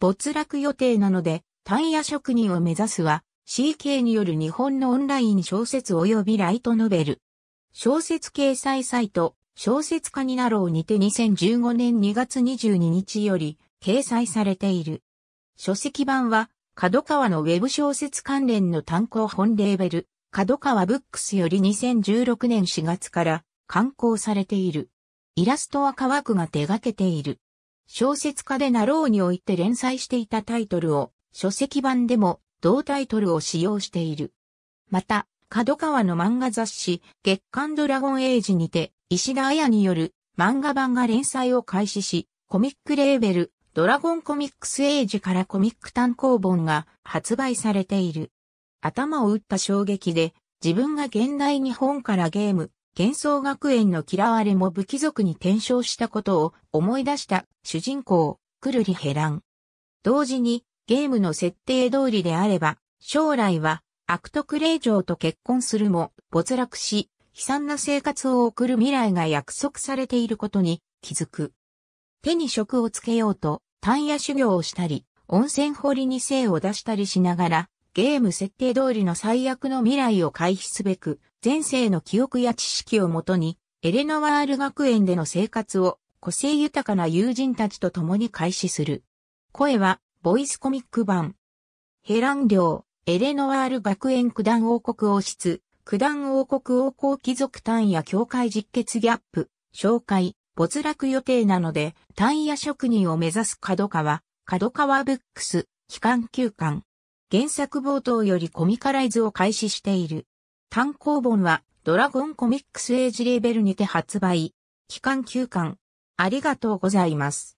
没落予定なので、タイヤ職人を目指すは、CK による日本のオンライン小説及びライトノベル。小説掲載サイト、小説家になろうにて2015年2月22日より掲載されている。書籍版は、角川のウェブ小説関連の単行本レーベル、角川ブックスより2016年4月から刊行されている。イラストは川区が手掛けている。小説家でなろうにおいて連載していたタイトルを書籍版でも同タイトルを使用している。また、角川の漫画雑誌月刊ドラゴンエイジにて石田彩による漫画版が連載を開始し、コミックレーベルドラゴンコミックスエイジからコミック単行本が発売されている。頭を打った衝撃で自分が現代日本からゲーム、幻想学園の嫌われも武器族に転生したことを思い出した主人公、クルリヘラン。同時に、ゲームの設定通りであれば、将来は、悪徳霊嬢と結婚するも、没落し、悲惨な生活を送る未来が約束されていることに気づく。手に職をつけようと、単野修行をしたり、温泉掘りに精を出したりしながら、ゲーム設定通りの最悪の未来を回避すべく、前世の記憶や知識をもとに、エレノワール学園での生活を個性豊かな友人たちと共に開始する。声は、ボイスコミック版。ヘラン領、エレノワール学園九段王国王室、九段王国王公貴族単や教会実決ギャップ、紹介、没落予定なので、単や職人を目指す角川、角川ブックス、期間休館。原作冒頭よりコミカライズを開始している。単行本はドラゴンコミックスエイジレーベルにて発売。期間休館。ありがとうございます。